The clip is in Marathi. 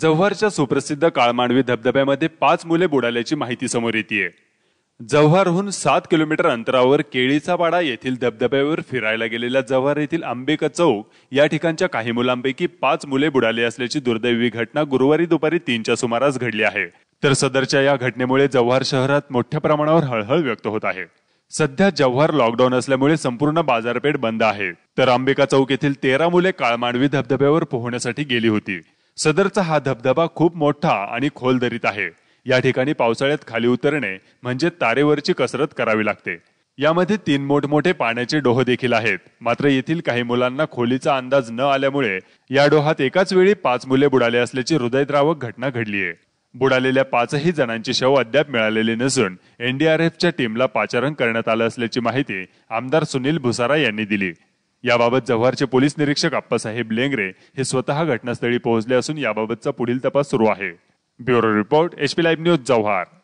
जव्हारच्या सुप्रसिद्ध काळमांडवी धबधब्यामध्ये पाच मुले बुडाल्याची माहिती समोर येते जव्हारहून सात किलोमीटर अंतरावर केळीचा पाडा येथील धबधब्यावर फिरायला गेलेल्या जव्हार येथील आंबेका चौक या ठिकाणच्या काही मुलांपैकी पाच मुले बुडाले असल्याची दुर्दैवी घटना गुरुवारी दुपारी तीनच्या सुमारास घडली आहे तर सदरच्या या घटनेमुळे जव्हार शहरात मोठ्या प्रमाणावर हळहळ व्यक्त होत आहे सध्या जव्हार लॉकडाऊन असल्यामुळे संपूर्ण बाजारपेठ बंद आहे तर आंबेका चौक येथील तेरा मुले काळमांडवी धबधब्यावर पोहण्यासाठी गेली होती सदरचा हा धबधबा खूप मोठा आणि खोल दरीत आहे या ठिकाणी पावसाळ्यात खाली उतरणे म्हणजे तारेवरची कसरत करावी लागते यामध्ये तीन मोठमोठे पाण्याचे डोह देखील आहेत मात्र येथील काही मुलांना खोलीचा अंदाज न आल्यामुळे या डोहात एकाच वेळी पाच मुले बुडाले असल्याची हृदयद्रावक घटना घडलीये बुडालेल्या पाचही जणांची शव अद्याप मिळालेली नसून एनडीआरएफच्या टीमला पाचारण करण्यात आलं असल्याची माहिती आमदार सुनील भुसारा यांनी दिली याबाबत जव्हारचे पोलीस निरीक्षक आप्पासाहेब लेंगरे हे स्वतः घटनास्थळी पोहोचले असून याबाबतचा पुढील तपास सुरू आहे bureau report HP live news Jawhar